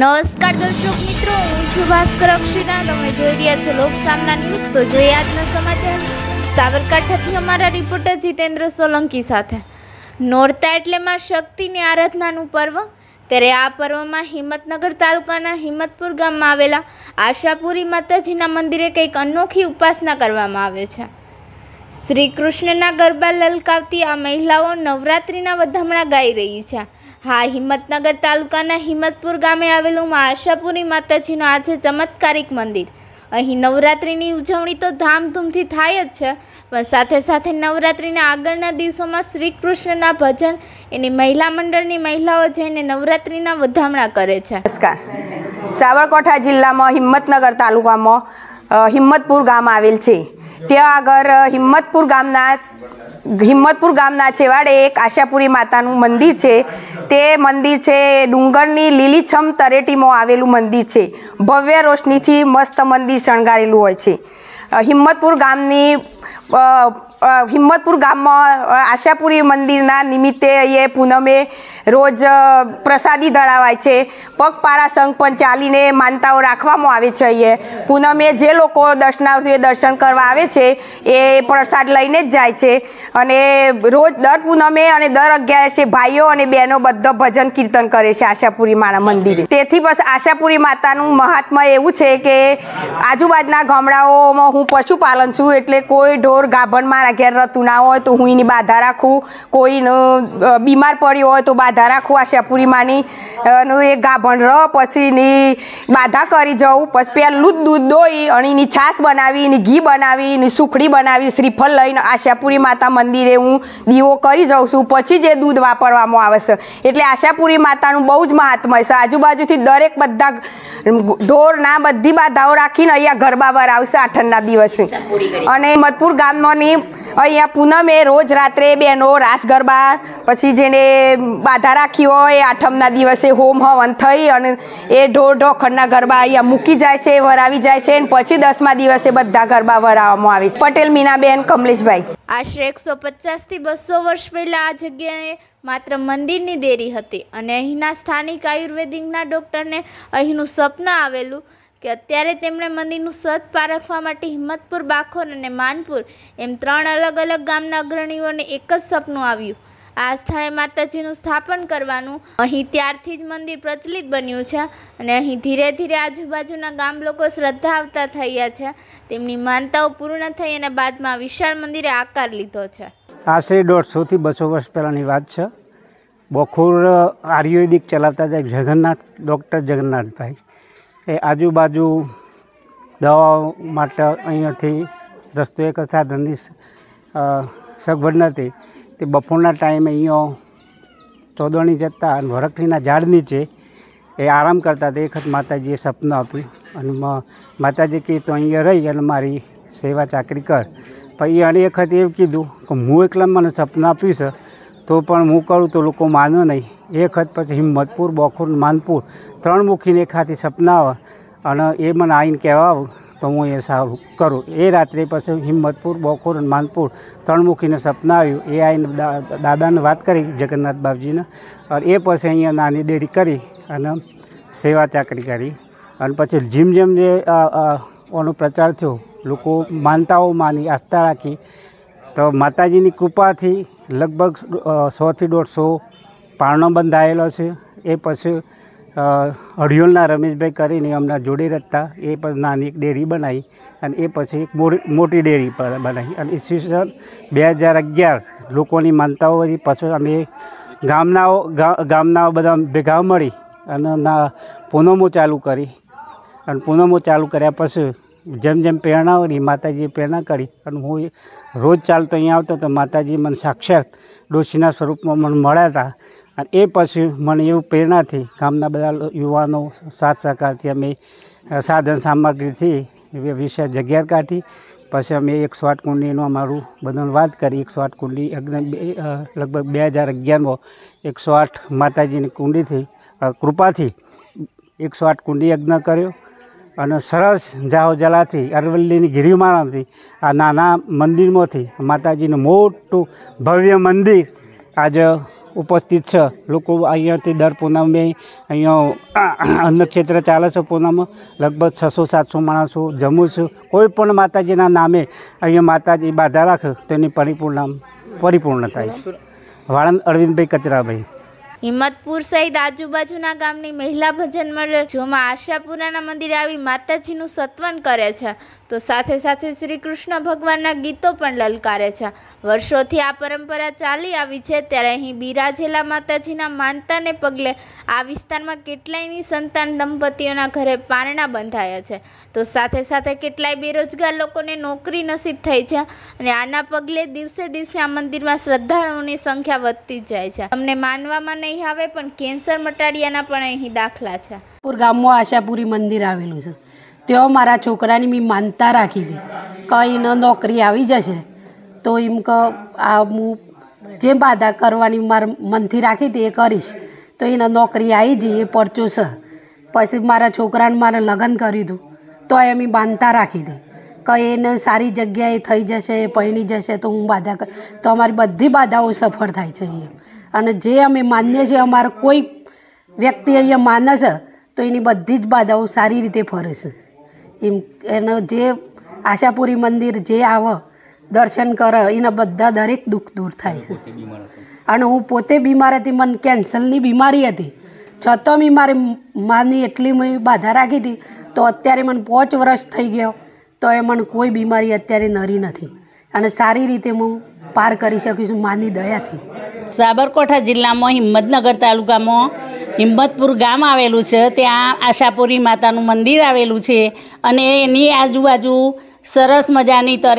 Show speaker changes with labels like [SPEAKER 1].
[SPEAKER 1] નમસ્કાર દર્શક મિત્રો હું છું ભાસ્કર અક્ષિતા તમે જોઈ રહ્યા છો લોક સામના ન્યૂઝ તો જોઈએ આજના સમાચાર સાબરકાંઠાથી અમારા રિપોર્ટર જીતેન્દ્ર સોલંકી સાથે નોરતા એટલે માં શક્તિની આરાધનાનું પર્વ ત્યારે આ પર્વમાં હિંમતનગર તાલુકાના હિંમતપુર ગામમાં આવેલા આશાપુરી માતાજીના મંદિરે કંઈક અનોખી ઉપાસના કરવામાં આવે છે શ્રી કૃષ્ણના ગરબા લલકાવતી આ મહિલાઓ નવરાત્રિના વધામણા ગાઈ રહી છે હા હિંમતનગર તાલુકાના હિંમતપુર ગામે આવેલું મા આશાપુરી માતાજીનું આજે ચમત્કારિક મંદિર અહીં નવરાત્રિની ઉજવણી તો ધામધૂમથી થાય જ છે પણ સાથે સાથે નવરાત્રિના આગળના દિવસોમાં શ્રી કૃષ્ણના ભજન એની મહિલા મંડળની મહિલાઓ જઈને નવરાત્રિના વધામણા કરે છે નમસ્કાર સાબરકાંઠા જિલ્લામાં હિંમતનગર તાલુકામાં હિંમતપુર ગામ
[SPEAKER 2] આવેલ છે ત્યાં આગળ હિંમતપુર ગામના હિંમતપુર ગામના છેવાડે એક આશાપુરી માતાનું મંદિર છે તે મંદિર છે ડુંગરની લીલીછમ તરેટીમાં આવેલું મંદિર છે ભવ્ય રોશનીથી મસ્ત મંદિર શણગારેલું હોય છે હિંમતપુર ગામની હિંમતપુર ગામમાં આશાપુરી મંદિરના નિમિત્તે એ પૂનમે રોજ પ્રસાદી ધરાવાય છે પગપાળા સંઘ પણ ચાલીને માનતાઓ રાખવામાં આવે છે અહીંયા પૂનમે જે લોકો દર્શનાર્થીઓ દર્શન કરવા આવે છે એ પ્રસાદ લઈને જ જાય છે અને રોજ દર પૂનમે અને દર અગિયારસે ભાઈઓ અને બહેનો બધો ભજન કીર્તન કરે છે આશાપુરી માના મંદિરે તેથી બસ આશાપુરી માતાનું મહાત્મા એવું છે કે આજુબાજુના ગામડાઓમાં હું પશુપાલન છું એટલે કોઈ ઢોર ઢોર ગાભણ મારા ઘેર રતું ના હોય તો હું એની બાધા રાખું કોઈને બીમાર પડ્યો હોય તો બાધા રાખું આ શેપુરી માની એ ગાભણ રહ પછી એની બાધા કરી જવું પછી પહેલું જ દૂધ દોઈ અને એની છાશ બનાવી એની ઘી બનાવી એની સુખડી બનાવી શ્રીફળ લઈને આ આશાપુરી માતા મંદિરે હું દીવો કરી જાઉં છું પછી જે દૂધ વાપરવામાં આવશે એટલે આશાપુરી માતાનું બહુ જ મહાત્મય છે આજુબાજુથી દરેક બધા ઢોર ના બધી બાધાઓ રાખીને અહીંયા ગરબા વાર આવશે આઠના દિવસે અને મધપુર ગામમાંની અહીંયા પૂનમે રોજ રાત્રે બહેનો રાસ ગરબા પછી જેને બાધા રાખી હોય આઠમના દિવસે હોમ હવન થઈ અને એ ઢોર ઢોખરના ગરબા અહીંયા મૂકી જાય છે વરાવી જાય છે અને પછી દસમા દિવસે બધા ગરબા વરાવવામાં આવે છે પટેલ મીનાબેન કમલેશભાઈ
[SPEAKER 1] આશરે એકસો પચાસથી બસો વર્ષ પહેલાં આ જગ્યાએ માત્ર મંદિરની દેરી હતી અને અહીંના સ્થાનિક આયુર્વેદિકના ડૉક્ટરને અહીંનું સપના આવેલું કે અત્યારે તેમણે મંદિરનું સત પારખવા માટે હિંમતપુર બાખોર અને માનપુર એમ ત્રણ અલગ અલગ ગામના અગ્રણીઓને એક જ સપનું આવ્યું આ સ્થળે માતાજીનું સ્થાપન કરવાનું અહીં ત્યારથી જ મંદિર પ્રચલિત બન્યું છે અને અહીં ધીરે ધીરે આજુબાજુના ગામ લોકો શ્રદ્ધા આવતા થયા છે તેમની માનતાઓ પૂર્ણ થઈ અને બાદમાં વિશાળ મંદિરે આકાર લીધો છે
[SPEAKER 3] આશરે દોઢસોથી બસો વર્ષ પહેલાંની વાત છે બખોર આયુર્વેદિક ચલાવતા હતા જગન્નાથ ડૉક્ટર જગન્નાથભાઈ એ આજુબાજુ દવાઓ માટે અહીંયાથી રસ્તો એક હતા ધંધી સગવડ નથી તે બપોરના ટાઈમે અહીંયા ચોદણી જતા અને વરખડીના ઝાડ નીચે એ આરામ કરતા હતા એક વખત માતાજીએ સપનું આપ્યું અને માતાજી કહે તો અહીંયા રહી અને મારી સેવા ચાકરી કર પછી એણે એક વખત એવું કીધું કે હું એકલા મને સપનું આપ્યું છે તો પણ હું કરું તો લોકો માનો નહીં એક હદ પછી હિંમતપુર બોખુર માનપુર ત્રણ મુખીને ખાતી સપના આવે અને એ મને આવીને કહેવા આવું તો હું એ સારું કરું એ રાત્રે પછી હિંમતપુર બોખુર અને માનપુર ત્રણમુખીને સપના આવ્યું એ આવીને દાદાને વાત કરી જગન્નાથ બાપજીને અને એ પછી અહીંયા નાની ડેરી કરી અને સેવા ચાકરી કરી અને પછી જેમ જેમ જે ઓનો પ્રચાર થયો લોકો માનતાઓ માની આસ્થા રાખી તો માતાજીની કૃપાથી લગભગ સોથી દોઢસો પારણો બંધાયેલો છે એ પછી હળિયોલના રમેશભાઈ કરીને હમણાં જોડે રહેતા એ પણ નાની એક ડેરી બનાવી અને એ પછી એક મોટી ડેરી બનાવી અને ઈસવીસન બે હજાર અગિયાર લોકોની માનતાઓ હતી પછી અમે ગામનાઓ ગામના બધા ભેગા મળી અને ના પૂનમો ચાલુ કરી અને પૂનમો ચાલુ કર્યા પછી જેમ જેમ પ્રેરણા કરી માતાજીએ પ્રેરણા કરી અને હું રોજ ચાલતો અહીંયા આવતો તો માતાજી મને સાક્ષાત ડોશીના સ્વરૂપમાં મને મળ્યા હતા અને એ પછી મને એવું પ્રેરણાથી ગામના બધા યુવાનો સાથ સહકારથી અમે સાધન સામગ્રીથી વિશે જગ્યા કાઢી પછી અમે એકસો આઠ કુંડલીનું અમારું બધાને વાત કરી એકસો આઠ કુંડલી લગભગ બે હજાર અગિયારમાં એકસો આઠ માતાજીની કુંડીથી કૃપાથી એકસો આઠ કુંડી યજ્ઞ કર્યો અને સરસ જલાથી અરવલ્લીની ગિરિમાળામાંથી આ નાના મંદિરમાંથી માતાજીનું મોટું ભવ્ય મંદિર આજે ઉપસ્થિત છે લોકો અહીંયાથી દર પૂનમે અહીંયા અન્નક્ષેત્ર ચાલે છે પૂનમ લગભગ છસો સાતસો માણસો જમું છું કોઈ પણ માતાજીના નામે અહીંયા માતાજી બાધા રાખે તેની પરિપૂર્ણ પરિપૂર્ણ થાય વાળંદ અરવિંદભાઈ કચરાભાઈ
[SPEAKER 1] હિંમતપુર સહિત આજુબાજુના ગામની મહિલા ભજન મંડળ જોમાં આશાપુરાના મંદિરે આવી માતાજીનું સત્વન કરે છે તો સાથે સાથે શ્રી કૃષ્ણ ભગવાનના ગીતો પણ લલકારે છે વર્ષોથી આ પરંપરા ચાલી આવી છે ત્યારે અહીં બિરાજેલા માતાજીના માનતાને પગલે આ વિસ્તારમાં કેટલાયની સંતાન દંપતીઓના ઘરે પારણા બંધાયા છે તો સાથે સાથે કેટલાય બેરોજગાર લોકોને નોકરી નસીબ થઈ છે અને આના પગલે દિવસે દિવસે આ મંદિરમાં શ્રદ્ધાળુઓની સંખ્યા વધતી જાય છે તમને માનવામાં નહીં આવે પણ કેન્સર મટાડિયાના પણ અહીં દાખલા છે પૂર
[SPEAKER 4] ગામમાં આશાપુરી મંદિર આવેલું છે ત્યાં મારા છોકરાની મેં માનતા રાખી દે કંઈ ન નોકરી આવી જશે તો એમ કે આ હું જે બાધા કરવાની મારા મનથી રાખી હતી એ કરીશ તો એને નોકરી આવી જઈએ પરચો છે પછી મારા છોકરાને મારે લગ્ન કરી દઉં તો એમ માનતા રાખી દે કે એને સારી જગ્યાએ થઈ જશે પૈણી જશે તો હું બાધા કર તો અમારી બધી બાધાઓ સફળ થાય છે અહીંયા અને જે અમે માન્ય છે અમારે કોઈ વ્યક્તિ અહીંયા માને છે તો એની બધી જ બાધાઓ સારી રીતે ફરે છે એમ એનો જે આશાપુરી મંદિર જે આવે દર્શન કરે એના બધા દરેક દુઃખ દૂર થાય છે અને હું પોતે બીમાર હતી મને કેન્સરની બીમારી હતી છતાં મેં મારી માની એટલી મેં બાધા રાખી હતી તો અત્યારે મને પાંચ વર્ષ થઈ ગયો તો એ મને કોઈ બીમારી અત્યારે નરી નથી અને સારી રીતે હું પાર કરી શકું છું માની દયાથી સાબરકાંઠા જિલ્લામાં હિંમતનગર તાલુકામાં હિંમતપુર ગામ આવેલું છે ત્યાં
[SPEAKER 1] આશાપુરી માતાનું મંદિર આવેલું છે અને એની આજુબાજુ સરસ મજાની તરે